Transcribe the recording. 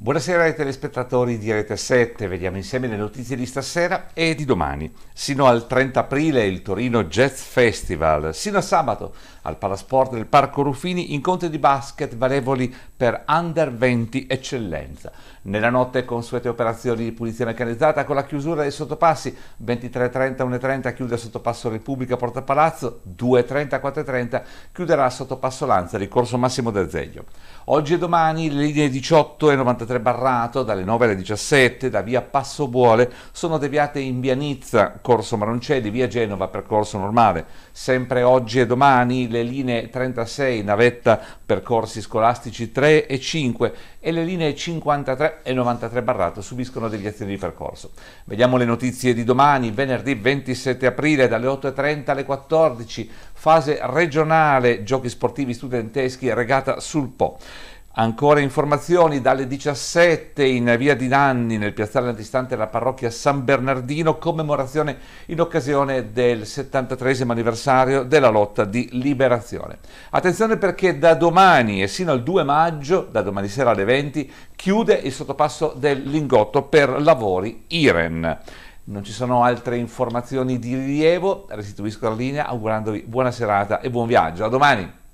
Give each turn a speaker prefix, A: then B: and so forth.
A: Buonasera ai telespettatori di Rete 7, vediamo insieme le notizie di stasera e di domani. Sino al 30 aprile il Torino Jazz Festival, sino a sabato al Palasport del Parco Rufini incontri di basket valevoli per under 20 eccellenza. Nella notte consuete operazioni di pulizia meccanizzata con la chiusura dei sottopassi 23.30 1.30 chiude il sottopasso Repubblica Porta Palazzo, 2.30 4.30 chiuderà il sottopasso Lanza ricorso Massimo del Zeglio. Oggi e domani le linee 18 e 93 3 Barrato dalle 9 alle 17, da via Passobuole sono deviate in via Nizza, corso Maroncelli, via Genova percorso normale. Sempre oggi e domani le linee 36 navetta percorsi scolastici 3 e 5 e le linee 53 e 93 Barrato subiscono deviazioni di percorso. Vediamo le notizie di domani, venerdì 27 aprile dalle 8.30 alle 14, fase regionale, giochi sportivi studenteschi regata sul Po. Ancora informazioni dalle 17 in via di Nanni, nel piazzale antistante la parrocchia San Bernardino, commemorazione in occasione del 73 anniversario della lotta di liberazione. Attenzione perché da domani e sino al 2 maggio, da domani sera alle 20, chiude il sottopasso del Lingotto per lavori IREN. Non ci sono altre informazioni di rilievo, restituisco la linea augurandovi buona serata e buon viaggio. A domani!